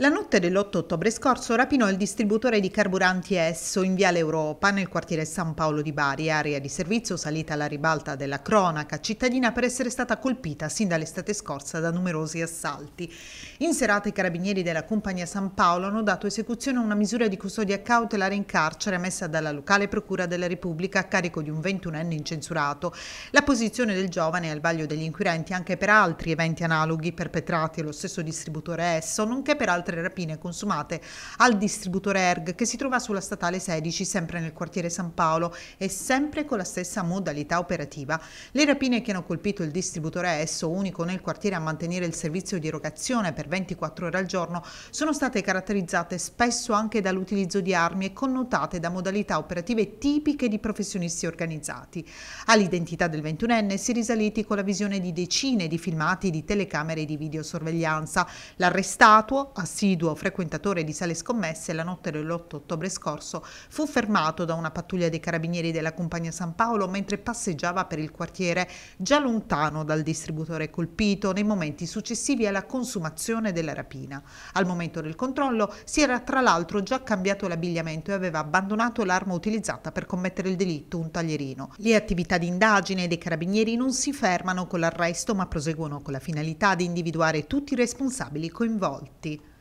La notte dell'8 ottobre scorso rapinò il distributore di carburanti Esso in Viale Europa, nel quartiere San Paolo di Bari, area di servizio salita alla ribalta della cronaca cittadina per essere stata colpita sin dall'estate scorsa da numerosi assalti. In serata i carabinieri della compagnia San Paolo hanno dato esecuzione a una misura di custodia cautelare in carcere emessa dalla locale procura della Repubblica a carico di un 21enne incensurato. La posizione del giovane è al vaglio degli inquirenti anche per altri eventi analoghi perpetrati allo stesso distributore Esso, nonché per altri altre rapine consumate al distributore ERG che si trova sulla statale 16 sempre nel quartiere San Paolo e sempre con la stessa modalità operativa. Le rapine che hanno colpito il distributore ESSO, unico nel quartiere a mantenere il servizio di erogazione per 24 ore al giorno, sono state caratterizzate spesso anche dall'utilizzo di armi e connotate da modalità operative tipiche di professionisti organizzati. All'identità del 21enne si è risaliti con la visione di decine di filmati di telecamere e di videosorveglianza. L'arrestato, a assiduo frequentatore di sale scommesse, la notte dell'8 ottobre scorso fu fermato da una pattuglia dei carabinieri della compagnia San Paolo mentre passeggiava per il quartiere già lontano dal distributore colpito nei momenti successivi alla consumazione della rapina. Al momento del controllo si era tra l'altro già cambiato l'abbigliamento e aveva abbandonato l'arma utilizzata per commettere il delitto, un taglierino. Le attività di indagine dei carabinieri non si fermano con l'arresto ma proseguono con la finalità di individuare tutti i responsabili coinvolti.